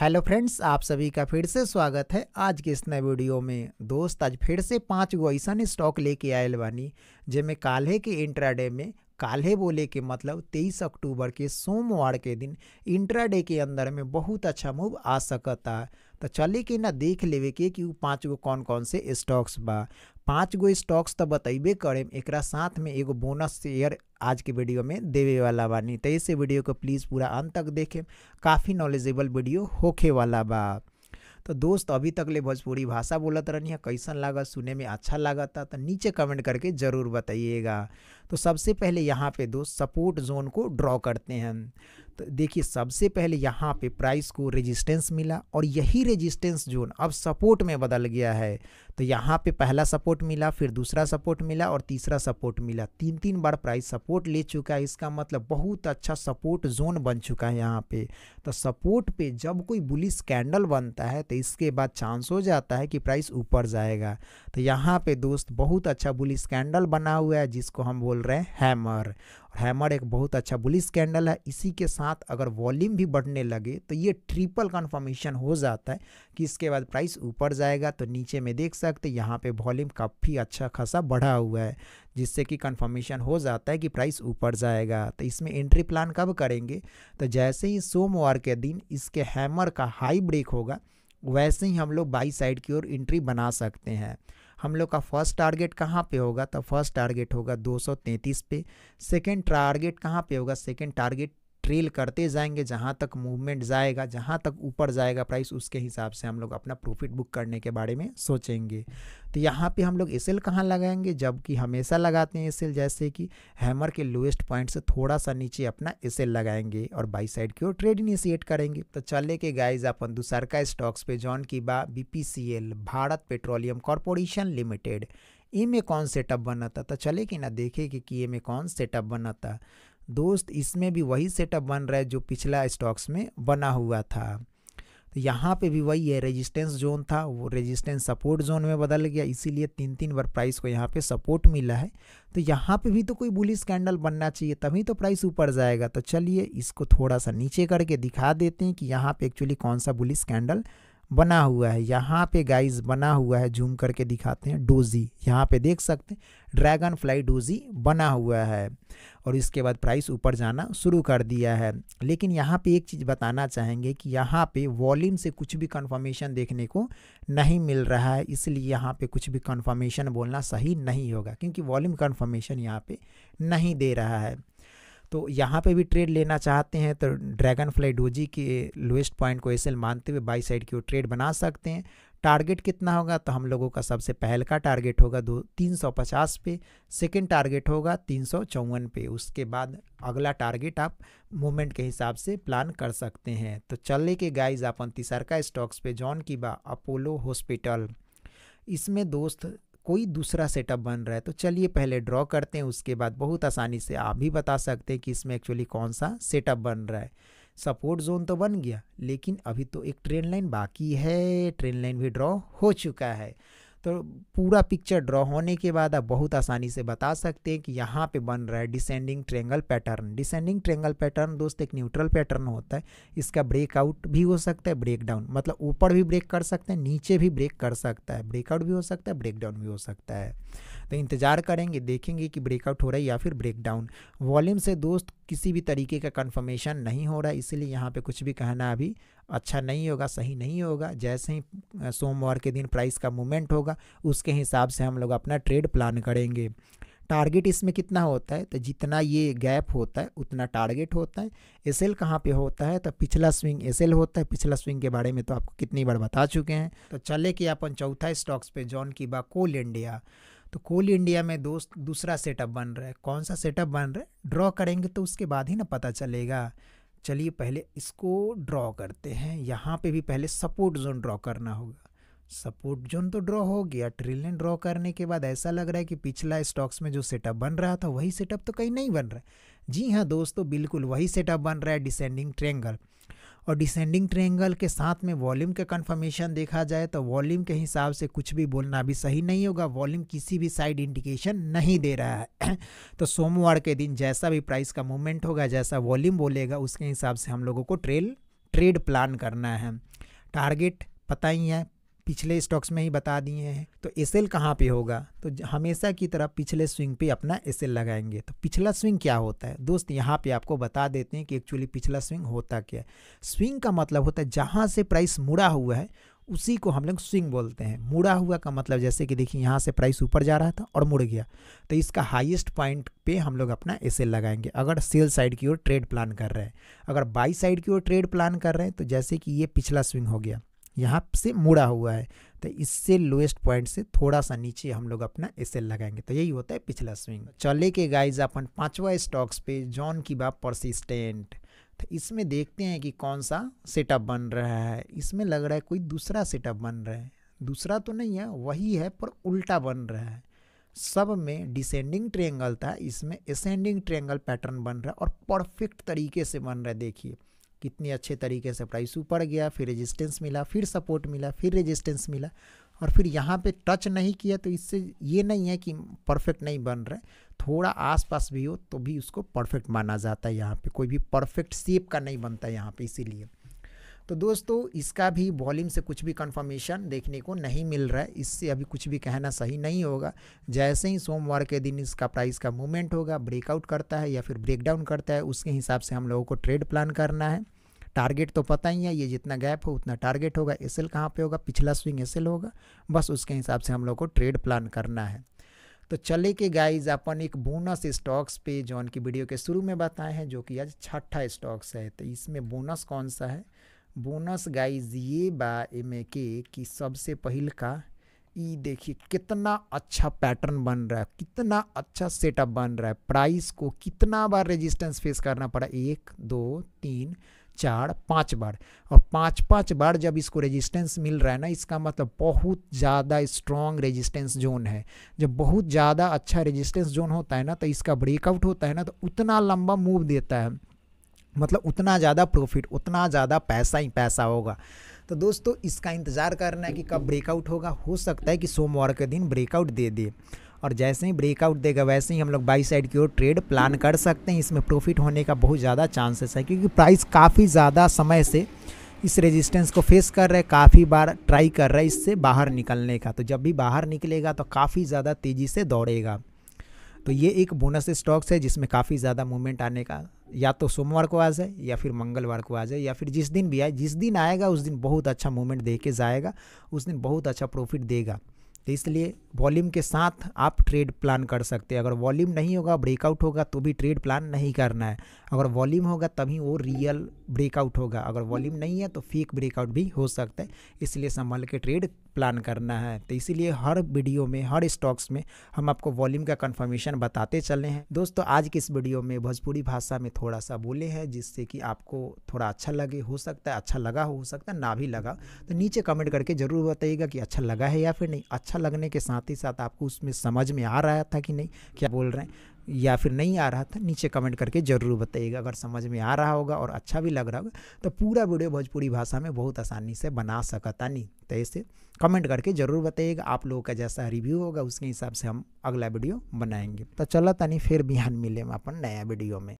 Hello friends आप सभी का फिर से स्वागत है आज के इस नए वीडियो में दोस्त आज फिर से पाँच गो ऐसा स्टॉक लेके आयल बानी जिनमें काले के इंट्राडे में काले बोले के मतलब 23 अक्टूबर के सोमवार के दिन इंट्राडे के अंदर में बहुत अच्छा मूव आ सकता है तो चले के ना देख लेवे के कि पाँच गो कौन कौन से स्टॉक्स बा पाँच गो स्टॉक्स तो बतैबे करें एक साथ में एगो बोनस शेयर आज के वीडियो में देवे वाला बानी तो इस वीडियो को प्लीज़ पूरा अंत तक देखें काफ़ी नॉलेजेबल वीडियो होखे वाला बा तो दोस्त अभी तक ले भोजपुरी भाषा बोलत रहनी है कैसन लागत सुने में अच्छा लागत तो नीचे कमेंट करके ज़रूर बताइएगा तो सबसे पहले यहाँ पे दोस्त सपोर्ट जोन को ड्रॉ करते हैं तो देखिए सबसे पहले यहाँ पे प्राइस को रेजिस्टेंस मिला और यही रेजिस्टेंस जोन अब सपोर्ट में बदल गया है तो यहाँ पे पहला सपोर्ट मिला फिर दूसरा सपोर्ट मिला और तीसरा सपोर्ट मिला तीन तीन बार प्राइस सपोर्ट ले चुका है इसका मतलब बहुत अच्छा सपोर्ट जोन बन चुका है यहाँ पे तो सपोर्ट पे जब कोई बुलिस कैंडल बनता है तो इसके बाद चांस हो जाता है कि प्राइस ऊपर जाएगा तो यहाँ पे दोस्त बहुत अच्छा बुलिस कैंडल बना हुआ है जिसको हम बोल बोल रहे हैं हैमर और हैमर एक बहुत अच्छा बुलिस कैंडल है इसी के साथ अगर वॉल्यूम भी बढ़ने लगे तो ये ट्रिपल कन्फर्मेशन हो जाता है कि इसके बाद प्राइस ऊपर जाएगा तो नीचे में देख सकते यहाँ पे वॉल्यूम काफ़ी अच्छा खासा बढ़ा हुआ है जिससे कि कन्फर्मेशन हो जाता है कि प्राइस ऊपर जाएगा तो इसमें एंट्री प्लान कब करेंगे तो जैसे ही सोमवार के दिन इसके हैमर का हाई ब्रेक होगा वैसे ही हम लोग बाई साइड की ओर एंट्री बना सकते हैं हम लोग का फर्स्ट टारगेट कहाँ पे होगा तो फर्स्ट टारगेट होगा 233 पे सेकंड टारगेट कहाँ पे होगा सेकंड टारगेट ट्रेल करते जाएंगे जहाँ तक मूवमेंट जाएगा जहाँ तक ऊपर जाएगा प्राइस उसके हिसाब से हम लोग अपना प्रॉफिट बुक करने के बारे में सोचेंगे तो यहाँ पे हम लोग एसेल कहाँ लगाएंगे जबकि हमेशा लगाते हैं एसेल जैसे कि हैमर के लोएस्ट पॉइंट से थोड़ा सा नीचे अपना एसेल लगाएंगे और बाई साइड की ओर ट्रेड इनिशिएट करेंगे तो चले के गाइज अपन दूसरका स्टॉक्स पे जॉन की बा बी भारत पेट्रोलियम कॉरपोरेशन लिमिटेड ई तो में कौन सेटअप बना था तो चले कि ना देखे कि, कि ये में कौन सेटअप बना था दोस्त इसमें भी वही सेटअप बन रहा है जो पिछला स्टॉक्स में बना हुआ था तो यहाँ पे भी वही है रेजिस्टेंस जोन था वो रेजिस्टेंस सपोर्ट जोन में बदल गया इसीलिए तीन तीन बार प्राइस को यहाँ पे सपोर्ट मिला है तो यहाँ पे भी तो कोई बुलिस कैंडल बनना चाहिए तभी तो प्राइस ऊपर जाएगा तो चलिए इसको थोड़ा सा नीचे करके दिखा देते हैं कि यहाँ पे एक्चुअली कौन सा बुलिस कैंडल बना हुआ है यहाँ पे गाइस बना हुआ है जूम करके दिखाते हैं डोजी यहाँ पे देख सकते हैं ड्रैगन फ्लाई डोजी बना हुआ है और इसके बाद प्राइस ऊपर जाना शुरू कर दिया है लेकिन यहाँ पे एक चीज़ बताना चाहेंगे कि यहाँ पे वॉल्यूम से कुछ भी कंफर्मेशन देखने को नहीं मिल रहा है इसलिए यहाँ पे कुछ भी कंफर्मेशन बोलना सही नहीं होगा क्योंकि वॉल्यूम कन्फर्मेशन यहाँ पर नहीं दे रहा है तो यहाँ पे भी ट्रेड लेना चाहते हैं तो ड्रैगन फ्लाई डोजी के लोएस्ट पॉइंट को एसएल मानते हुए बाई साइड की ओर ट्रेड बना सकते हैं टारगेट कितना होगा तो हम लोगों का सबसे पहल का टारगेट होगा दो तीन सौ पचास पे सेकेंड टारगेट होगा तीन सौ चौवन पे उसके बाद अगला टारगेट आप मूवमेंट के हिसाब से प्लान कर सकते हैं तो चलने के गाइज अपन तिसरका स्टॉक्स पे जॉन की बा अपोलो हॉस्पिटल इसमें दोस्त कोई दूसरा सेटअप बन रहा है तो चलिए पहले ड्रॉ करते हैं उसके बाद बहुत आसानी से आप भी बता सकते हैं कि इसमें एक्चुअली कौन सा सेटअप बन रहा है सपोर्ट जोन तो बन गया लेकिन अभी तो एक ट्रेन लाइन बाकी है ट्रेन लाइन भी ड्रॉ हो चुका है तो पूरा पिक्चर ड्रॉ होने के बाद आप बहुत आसानी से बता सकते हैं कि यहाँ पे बन रहा है descending triangle pattern descending triangle pattern दोस्त एक न्यूट्रल पैटर्न होता है इसका ब्रेकआउट भी हो सकता है ब्रेकडाउन मतलब ऊपर भी ब्रेक कर सकते हैं नीचे भी ब्रेक कर सकता है ब्रेकआउट भी हो सकता है ब्रेकडाउन भी हो सकता है तो इंतज़ार करेंगे देखेंगे कि ब्रेकआउट हो रहा है या फिर ब्रेकडाउन वॉल्यूम से दोस्त किसी भी तरीके का कन्फर्मेशन नहीं हो रहा है इसीलिए यहाँ पर कुछ भी कहना अभी अच्छा नहीं होगा सही नहीं होगा जैसे ही सोमवार के दिन प्राइस का मूवमेंट होगा उसके हिसाब से हम लोग अपना ट्रेड प्लान करेंगे टारगेट इसमें कितना होता है तो जितना ये गैप होता है उतना टारगेट होता है एस एल कहाँ पर होता है तो पिछला स्विंग एस एल होता है पिछला स्विंग के बारे में तो आपको कितनी बार बता चुके हैं तो चले कि अपन चौथा स्टॉक्स पे जॉन की बा कोल इंडिया तो कोल इंडिया में दोस्त दूसरा सेटअप बन रहा है कौन सा सेटअप बन रहा है ड्रॉ करेंगे तो उसके बाद ही ना पता चलेगा चलिए पहले इसको ड्रॉ करते हैं यहाँ पे भी पहले सपोर्ट जोन ड्रॉ करना होगा सपोर्ट जोन तो ड्रॉ हो गया ट्रिलियन ड्रॉ करने के बाद ऐसा लग रहा है कि पिछला स्टॉक्स में जो सेटअप बन रहा था वही सेटअप तो कहीं नहीं बन रहा है जी हाँ दोस्तों बिल्कुल वही सेटअप बन रहा है डिसेंडिंग ट्रेंगल और डिसेंडिंग ट्रेंगल के साथ में वॉल्यूम का कन्फर्मेशन देखा जाए तो वॉल्यूम के हिसाब से कुछ भी बोलना भी सही नहीं होगा वॉल्यूम किसी भी साइड इंडिकेशन नहीं दे रहा है तो सोमवार के दिन जैसा भी प्राइस का मूवमेंट होगा जैसा वॉल्यूम बोलेगा उसके हिसाब से हम लोगों को ट्रेल ट्रेड प्लान करना है टारगेट पता ही है पिछले स्टॉक्स में ही बता दिए हैं तो एस एल कहाँ पर होगा तो हमेशा की तरह पिछले स्विंग पे अपना एस एल लगाएंगे तो पिछला स्विंग क्या होता है दोस्त यहाँ पे आपको बता देते हैं कि एक्चुअली पिछला स्विंग होता क्या है स्विंग का मतलब होता है जहाँ से प्राइस मुड़ा हुआ है उसी को हम लोग स्विंग बोलते हैं मुड़ा हुआ का मतलब जैसे कि देखिए यहाँ से प्राइस ऊपर जा रहा था और मुड़ गया तो इसका हाईएस्ट पॉइंट पे हम लोग अपना एस लगाएंगे अगर सेल साइड की ओर ट्रेड प्लान कर रहे हैं अगर बाई साइड की ओर ट्रेड प्लान कर रहे हैं तो जैसे कि ये पिछला स्विंग हो गया यहाँ से मुड़ा हुआ है तो इससे लोएस्ट पॉइंट से थोड़ा सा नीचे हम लोग अपना एस लगाएंगे तो यही होता है पिछला स्विंग चले के गाइज अपन पाँचवा स्टॉक्स पे जॉन की बाप परसिस्टेंट तो इसमें देखते हैं कि कौन सा सेटअप बन रहा है इसमें लग रहा है कोई दूसरा सेटअप बन रहा है दूसरा तो नहीं है वही है पर उल्टा बन रहा है सब में डिसेंडिंग ट्रेंगल था इसमें एसेंडिंग ट्रेंगल पैटर्न बन रहा है और परफेक्ट तरीके से बन रहा है देखिए कितने अच्छे तरीके से प्राइस ऊपर गया फिर रेजिस्टेंस मिला फिर सपोर्ट मिला फिर रेजिस्टेंस मिला और फिर यहाँ पे टच नहीं किया तो इससे ये नहीं है कि परफेक्ट नहीं बन रहा है थोड़ा आसपास भी हो तो भी उसको परफेक्ट माना जाता है यहाँ पे कोई भी परफेक्ट सेप का नहीं बनता है यहाँ पे इसीलिए तो दोस्तों इसका भी वॉल्यूम से कुछ भी कंफर्मेशन देखने को नहीं मिल रहा है इससे अभी कुछ भी कहना सही नहीं होगा जैसे ही सोमवार के दिन इसका प्राइस का मूवमेंट होगा ब्रेकआउट करता है या फिर ब्रेकडाउन करता है उसके हिसाब से हम लोगों को ट्रेड प्लान करना है टारगेट तो पता ही है ये जितना गैप हो उतना टारगेट होगा एस एल कहाँ पर होगा पिछला स्विंग एस एल होगा बस उसके हिसाब से हम लोग को ट्रेड प्लान करना है तो चले के गाइज अपन एक बोनस स्टॉक्स पे जो की वीडियो के शुरू में बताए हैं जो कि आज छठा स्टॉक्स है तो इसमें बोनस कौन सा है बोनस गाइज ये बा एम ए के कि सबसे पहल का ये देखिए कितना अच्छा पैटर्न बन रहा है कितना अच्छा सेटअप बन रहा है प्राइस को कितना बार रेजिस्टेंस फेस करना पड़ा एक दो तीन चार पाँच बार और पाँच पाँच बार जब इसको रेजिस्टेंस मिल रहा है ना इसका मतलब बहुत ज़्यादा स्ट्रॉन्ग रेजिस्टेंस जोन है जब बहुत ज़्यादा अच्छा रेजिस्टेंस जोन होता है ना तो इसका ब्रेकआउट होता है ना तो उतना लंबा मूव देता है मतलब उतना ज़्यादा प्रॉफिट उतना ज़्यादा पैसा ही पैसा होगा तो दोस्तों इसका इंतज़ार करना है कि कब ब्रेकआउट होगा हो सकता है कि सोमवार के दिन ब्रेकआउट दे दे और जैसे ही ब्रेकआउट देगा वैसे ही हम लोग बाई साइड की ओर ट्रेड हम्म। प्लान कर सकते हैं इसमें प्रॉफिट होने का बहुत ज़्यादा चांसेस है क्योंकि प्राइस काफ़ी ज़्यादा समय से इस रेजिस्टेंस को फेस कर रहे काफ़ी बार ट्राई कर रहे इससे बाहर निकलने का तो जब भी बाहर निकलेगा तो काफ़ी ज़्यादा तेज़ी से दौड़ेगा तो ये एक बोनस स्टॉक्स है जिसमें काफ़ी ज़्यादा मूवमेंट आने का या तो सोमवार को आज है या फिर मंगलवार को आज है या फिर जिस दिन भी आए जिस दिन आएगा उस दिन बहुत अच्छा मूवमेंट दे के जाएगा उस दिन बहुत अच्छा प्रॉफिट देगा तो इसलिए वॉल्यूम के साथ आप ट्रेड प्लान कर सकते हैं अगर वॉल्यूम नहीं होगा ब्रेकआउट होगा तो भी ट्रेड प्लान नहीं करना है अगर वॉल्यूम होगा तभी वो रियल ब्रेकआउट होगा अगर वॉल्यूम नहीं है तो फेक ब्रेकआउट भी हो सकता है इसलिए संभल के ट्रेड प्लान करना है तो इसीलिए हर वीडियो में हर स्टॉक्स में हम आपको वॉल्यूम का कन्फर्मेशन बताते चले हैं दोस्तों आज की इस वीडियो में भोजपुरी भाषा में थोड़ा सा बोले हैं जिससे कि आपको थोड़ा अच्छा लगे हो सकता है अच्छा लगा हो सकता है ना भी लगा तो नीचे कमेंट करके ज़रूर बताइएगा कि अच्छा लगा है या फिर नहीं अच्छा लगने के साथ ही साथ आपको उसमें समझ में आ रहा था कि नहीं क्या बोल रहे हैं या फिर नहीं आ रहा था नीचे कमेंट करके ज़रूर बताइएगा अगर समझ में आ रहा होगा और अच्छा भी लग रहा होगा तो पूरा वीडियो भोजपुरी भाषा में बहुत आसानी से बना सकता नहीं तो ऐसे कमेंट करके ज़रूर बताइएगा आप लोगों का जैसा रिव्यू होगा उसके हिसाब से हम अगला वीडियो बनाएंगे तो चलो तनी फिर बिहान मिले अपन नया वीडियो में